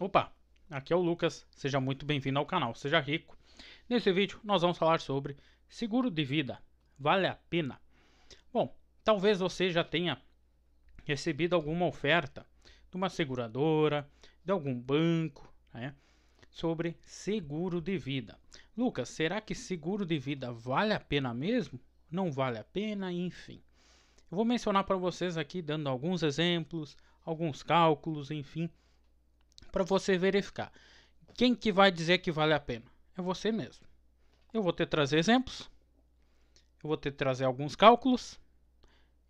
Opa, aqui é o Lucas, seja muito bem-vindo ao canal Seja Rico. Nesse vídeo nós vamos falar sobre seguro de vida, vale a pena? Bom, talvez você já tenha recebido alguma oferta de uma seguradora, de algum banco, né, sobre seguro de vida. Lucas, será que seguro de vida vale a pena mesmo? Não vale a pena, enfim. Eu vou mencionar para vocês aqui dando alguns exemplos, alguns cálculos, enfim, para você verificar. Quem que vai dizer que vale a pena? É você mesmo. Eu vou ter trazer exemplos. Eu vou ter trazer alguns cálculos.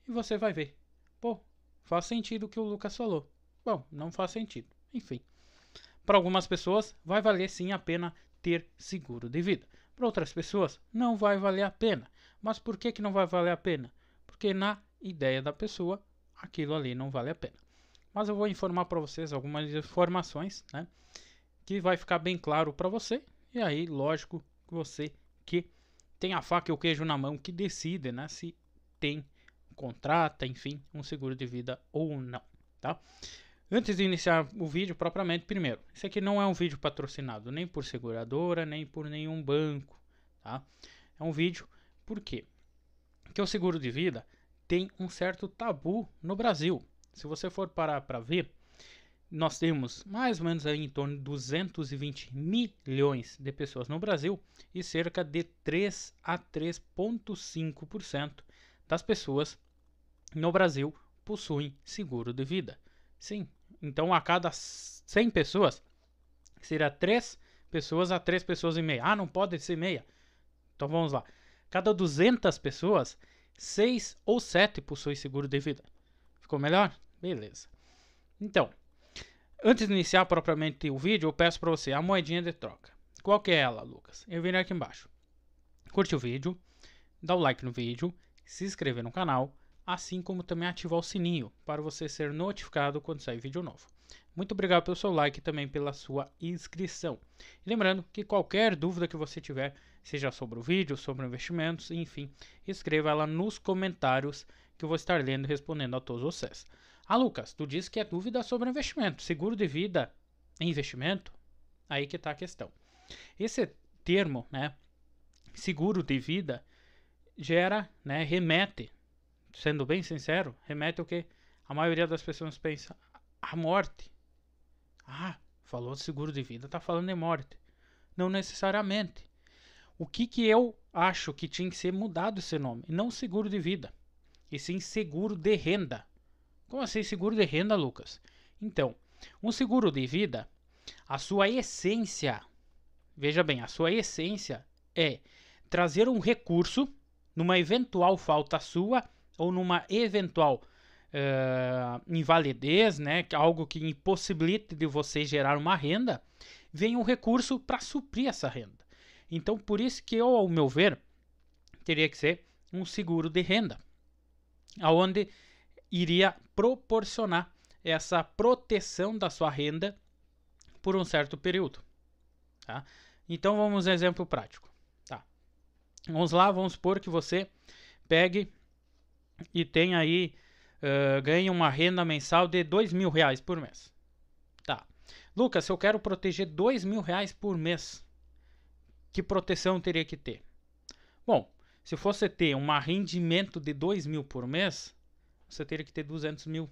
E você vai ver. Pô, faz sentido o que o Lucas falou. Bom, não faz sentido. Enfim. Para algumas pessoas, vai valer sim a pena ter seguro de vida. Para outras pessoas, não vai valer a pena. Mas por que, que não vai valer a pena? Porque na ideia da pessoa, aquilo ali não vale a pena mas eu vou informar para vocês algumas informações, né? Que vai ficar bem claro para você. E aí, lógico, você que tem a faca e o queijo na mão que decide, né? Se tem contrata, enfim, um seguro de vida ou não, tá? Antes de iniciar o vídeo propriamente, primeiro, isso aqui não é um vídeo patrocinado nem por seguradora, nem por nenhum banco, tá? É um vídeo por quê? Porque o seguro de vida tem um certo tabu no Brasil, se você for parar para ver, nós temos mais ou menos aí em torno de 220 milhões de pessoas no Brasil e cerca de 3 a 3,5% das pessoas no Brasil possuem seguro de vida. Sim, então a cada 100 pessoas será 3 pessoas a 3 pessoas e meia. Ah, não pode ser meia. Então vamos lá. Cada 200 pessoas, 6 ou 7 possuem seguro de vida. Ficou melhor? Beleza. Então, antes de iniciar propriamente o vídeo, eu peço para você a moedinha de troca. Qual que é ela, Lucas? Eu virei aqui embaixo. Curte o vídeo, dá o like no vídeo, se inscrever no canal, assim como também ativar o sininho para você ser notificado quando sair vídeo novo. Muito obrigado pelo seu like e também pela sua inscrição. E lembrando que qualquer dúvida que você tiver, seja sobre o vídeo, sobre investimentos, enfim, escreva ela nos comentários que eu vou estar lendo e respondendo a todos vocês. Ah, Lucas, tu disse que é dúvida sobre investimento. Seguro de vida é investimento? Aí que está a questão. Esse termo, né, seguro de vida, gera, né, remete, sendo bem sincero, remete ao que a maioria das pessoas pensa, a ah, morte. Ah, falou de seguro de vida, tá falando de morte. Não necessariamente. O que que eu acho que tinha que ser mudado esse nome? Não seguro de vida e sim seguro de renda. Como assim seguro de renda, Lucas? Então, um seguro de vida, a sua essência, veja bem, a sua essência é trazer um recurso numa eventual falta sua ou numa eventual uh, invalidez, né, algo que impossibilite de você gerar uma renda, vem um recurso para suprir essa renda. Então, por isso que eu, ao meu ver, teria que ser um seguro de renda aonde iria proporcionar essa proteção da sua renda por um certo período. Tá? Então vamos um exemplo prático. Tá? Vamos lá, vamos supor que você pegue e tenha aí, uh, ganhe uma renda mensal de dois mil reais por mês. Tá. Lucas, eu quero proteger dois mil reais por mês. Que proteção teria que ter? Bom, se fosse ter um rendimento de 2 mil por mês, você teria que ter 200 mil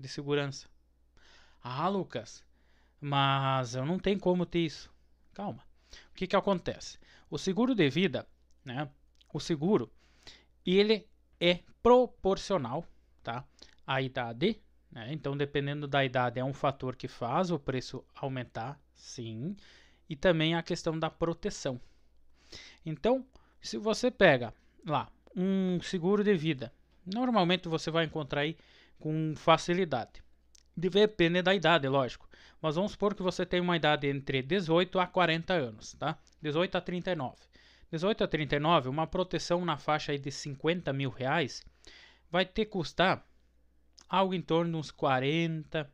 de segurança. Ah, Lucas, mas eu não tenho como ter isso. Calma. O que, que acontece? O seguro de vida, né? O seguro, ele é proporcional, tá? A idade, né? Então, dependendo da idade, é um fator que faz o preço aumentar, sim. E também a questão da proteção. Então, se você pega lá um seguro de vida, normalmente você vai encontrar aí com facilidade. Depende da idade, lógico. Mas vamos supor que você tem uma idade entre 18 a 40 anos, tá? 18 a 39. 18 a 39, uma proteção na faixa aí de 50 mil reais vai ter custar algo em torno de uns 40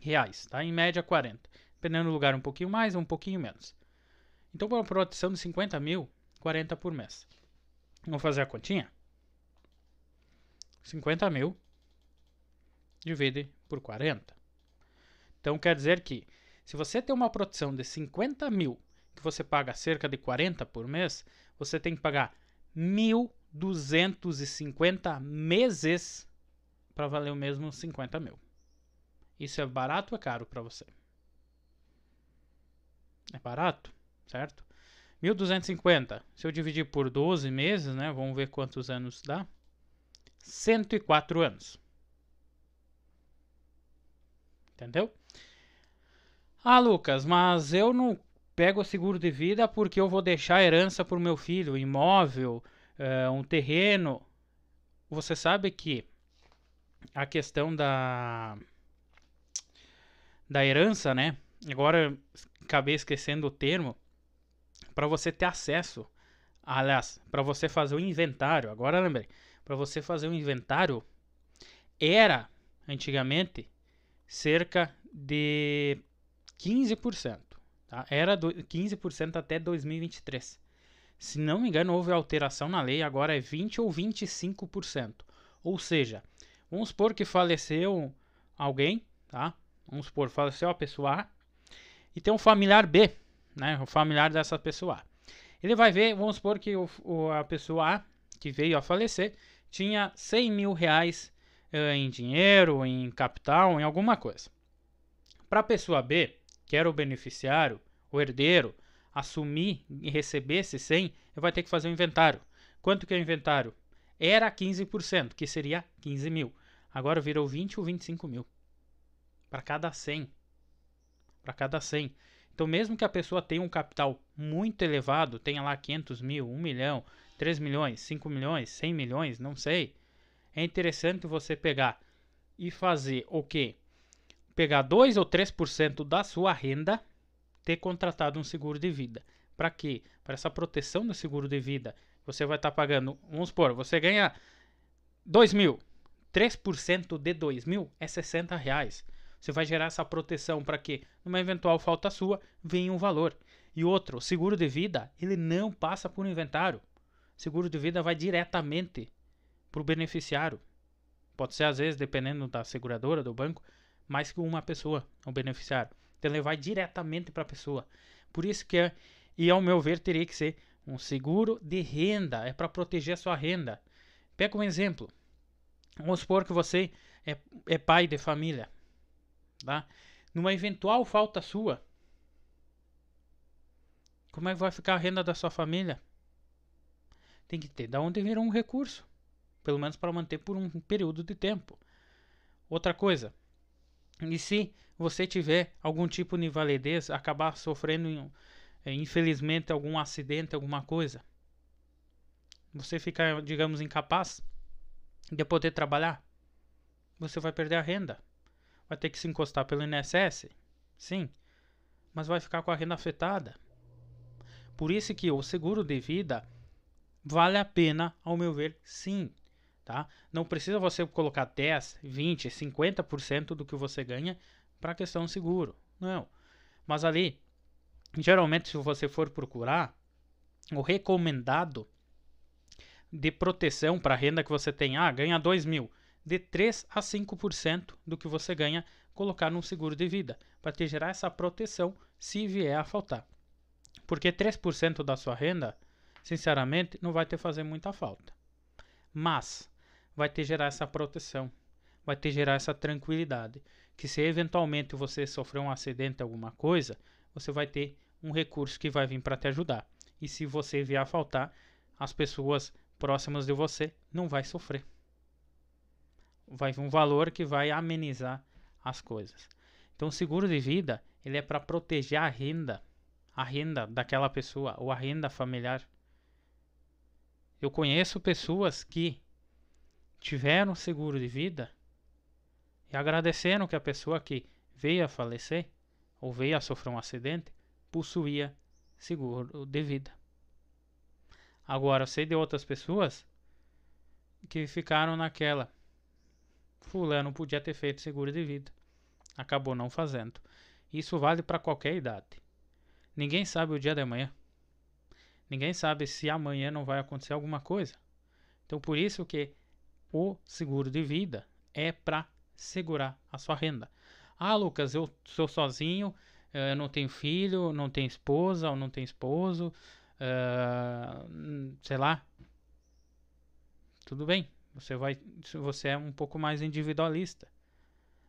reais, tá? Em média 40, dependendo do lugar um pouquinho mais, um pouquinho menos. Então, para uma proteção de 50 mil, 40 por mês. Vamos fazer a continha? 50 mil divide por 40. Então quer dizer que se você tem uma produção de 50 mil que você paga cerca de 40 por mês, você tem que pagar 1.250 meses para valer o mesmo 50 mil. Isso é barato ou é caro para você? É barato, certo? 1250. Se eu dividir por 12 meses, né? Vamos ver quantos anos dá. 104 anos. Entendeu? Ah, Lucas, mas eu não pego o seguro de vida porque eu vou deixar herança para o meu filho, imóvel, uh, um terreno. Você sabe que a questão da da herança, né? Agora acabei esquecendo o termo para você ter acesso, aliás, para você fazer o inventário, agora lembrei, para você fazer o inventário era antigamente cerca de 15%, tá? Era do, 15% até 2023. Se não me engano, houve alteração na lei, agora é 20 ou 25%. Ou seja, vamos supor que faleceu alguém, tá? Vamos supor, faleceu a pessoa A e tem um familiar B né, o familiar dessa pessoa A. Ele vai ver, vamos supor que o, o, a pessoa A, que veio a falecer, tinha 100 mil reais eh, em dinheiro, em capital, em alguma coisa. Para a pessoa B, que era o beneficiário, o herdeiro, assumir e receber esse 100, ele vai ter que fazer o um inventário. Quanto que é o inventário? Era 15%, que seria 15 mil. Agora virou 20 ou 25 mil. Para cada 100. Para cada 100. Então, mesmo que a pessoa tenha um capital muito elevado, tenha lá 500 mil, 1 milhão, 3 milhões, 5 milhões, 100 milhões, não sei, é interessante você pegar e fazer o quê? Pegar 2 ou 3% da sua renda, ter contratado um seguro de vida. Para quê? Para essa proteção do seguro de vida. Você vai estar tá pagando, vamos supor, você ganha 2 mil. 3% de 2 mil é 60 reais. Você vai gerar essa proteção para que, numa eventual falta sua, venha um valor. E outro, o seguro de vida, ele não passa por inventário. O seguro de vida vai diretamente para o beneficiário. Pode ser, às vezes, dependendo da seguradora, do banco, mais que uma pessoa, um beneficiário. Então ele vai diretamente para a pessoa. Por isso que, é, e ao meu ver, teria que ser um seguro de renda. É para proteger a sua renda. Pega um exemplo. Vamos supor que você é, é pai de família Tá? Numa eventual falta sua, como é que vai ficar a renda da sua família? Tem que ter da onde virou um recurso, pelo menos para manter por um período de tempo. Outra coisa, e se você tiver algum tipo de invalidez, acabar sofrendo, eh, infelizmente, algum acidente, alguma coisa, você ficar digamos, incapaz de poder trabalhar, você vai perder a renda vai ter que se encostar pelo INSS? Sim, mas vai ficar com a renda afetada. Por isso que o seguro de vida vale a pena, ao meu ver, sim. Tá? Não precisa você colocar 10, 20, 50% do que você ganha para a questão seguro. Não. Mas ali, geralmente, se você for procurar, o recomendado de proteção para a renda que você tem, ah, ganha 2 mil de 3 a 5% do que você ganha colocar num seguro de vida, para te gerar essa proteção se vier a faltar. Porque 3% da sua renda, sinceramente, não vai te fazer muita falta. Mas vai te gerar essa proteção, vai te gerar essa tranquilidade, que se eventualmente você sofrer um acidente, alguma coisa, você vai ter um recurso que vai vir para te ajudar. E se você vier a faltar, as pessoas próximas de você não vai sofrer vai um valor que vai amenizar as coisas. Então, o seguro de vida ele é para proteger a renda, a renda daquela pessoa ou a renda familiar. Eu conheço pessoas que tiveram seguro de vida e agradeceram que a pessoa que veio a falecer ou veio a sofrer um acidente possuía seguro de vida. Agora, eu sei de outras pessoas que ficaram naquela. Fulano podia ter feito seguro de vida. Acabou não fazendo. Isso vale para qualquer idade. Ninguém sabe o dia de amanhã. Ninguém sabe se amanhã não vai acontecer alguma coisa. Então por isso que o seguro de vida é para segurar a sua renda. Ah, Lucas, eu sou sozinho, eu eh, não tenho filho, não tenho esposa ou não tenho esposo, uh, sei lá. Tudo bem, você vai, você é um pouco mais individualista.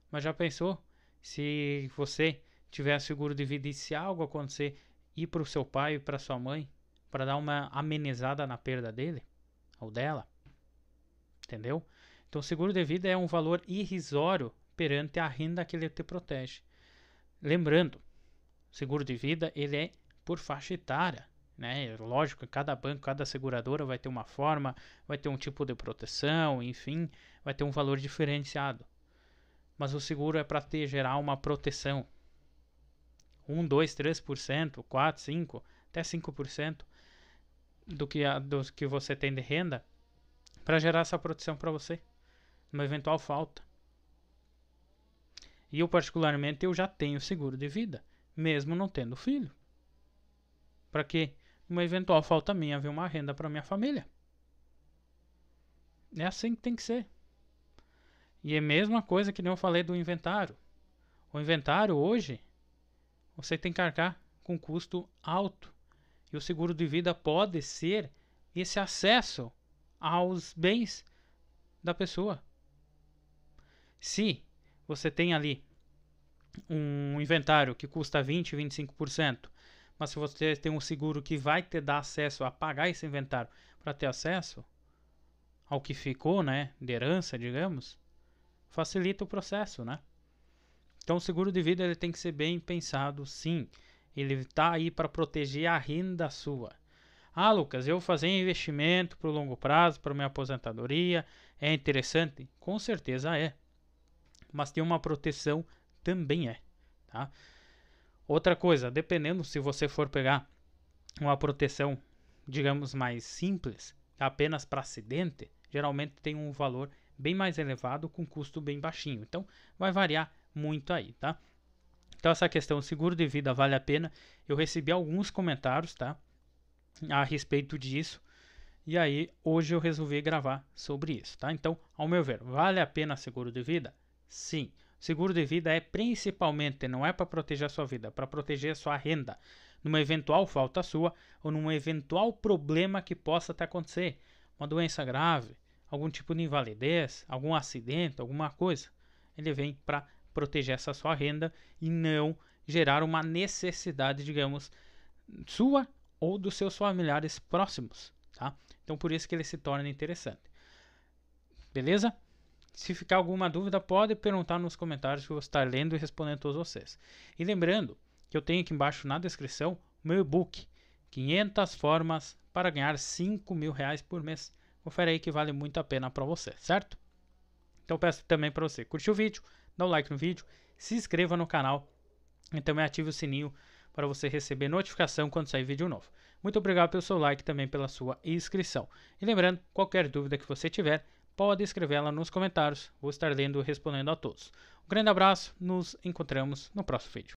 Mas já pensou se você tiver seguro de vida e se algo acontecer, ir para o seu pai e para sua mãe para dar uma amenizada na perda dele ou dela? Entendeu? Então, seguro de vida é um valor irrisório perante a renda que ele te protege. Lembrando, seguro de vida ele é por faixa etária. Né? Lógico, cada banco, cada seguradora vai ter uma forma, vai ter um tipo de proteção, enfim, vai ter um valor diferenciado. Mas o seguro é para ter gerar uma proteção. 1, 2, 3%, 4, 5, até 5% do que, a, do que você tem de renda para gerar essa proteção para você, numa eventual falta. E eu particularmente eu já tenho seguro de vida, mesmo não tendo filho. Para quê? uma eventual falta minha haver uma renda para minha família. É assim que tem que ser. E é a mesma coisa que eu falei do inventário. O inventário hoje você tem que arcar com custo alto. E o seguro de vida pode ser esse acesso aos bens da pessoa. Se você tem ali um inventário que custa 20, 25% mas se você tem um seguro que vai te dar acesso a pagar esse inventário para ter acesso ao que ficou, né, de herança, digamos, facilita o processo, né? Então o seguro de vida ele tem que ser bem pensado, sim. Ele está aí para proteger a renda sua. Ah, Lucas, eu fazer investimento para o longo prazo, para minha aposentadoria, é interessante? Com certeza é. Mas tem uma proteção também é, tá? Outra coisa, dependendo se você for pegar uma proteção, digamos, mais simples, apenas para acidente, geralmente tem um valor bem mais elevado com custo bem baixinho. Então, vai variar muito aí, tá? Então, essa questão, seguro de vida vale a pena? Eu recebi alguns comentários, tá? A respeito disso. E aí, hoje eu resolvi gravar sobre isso, tá? Então, ao meu ver, vale a pena seguro de vida? Sim. Seguro de vida é principalmente, não é para proteger a sua vida, é para proteger a sua renda, numa eventual falta sua ou num eventual problema que possa até acontecer, uma doença grave, algum tipo de invalidez, algum acidente, alguma coisa. Ele vem para proteger essa sua renda e não gerar uma necessidade, digamos, sua ou dos seus familiares próximos, tá? Então por isso que ele se torna interessante. Beleza? Se ficar alguma dúvida, pode perguntar nos comentários que eu vou estar lendo e respondendo a todos vocês. E lembrando que eu tenho aqui embaixo na descrição meu e-book 500 formas para ganhar 5 mil reais por mês. Confere aí que vale muito a pena para você, certo? Então peço também para você curtir o vídeo, dá um like no vídeo, se inscreva no canal e também ative o sininho para você receber notificação quando sair vídeo novo. Muito obrigado pelo seu like e também pela sua inscrição. E lembrando, qualquer dúvida que você tiver, pode escrevê-la nos comentários. Vou estar lendo e respondendo a todos. Um grande abraço, nos encontramos no próximo vídeo.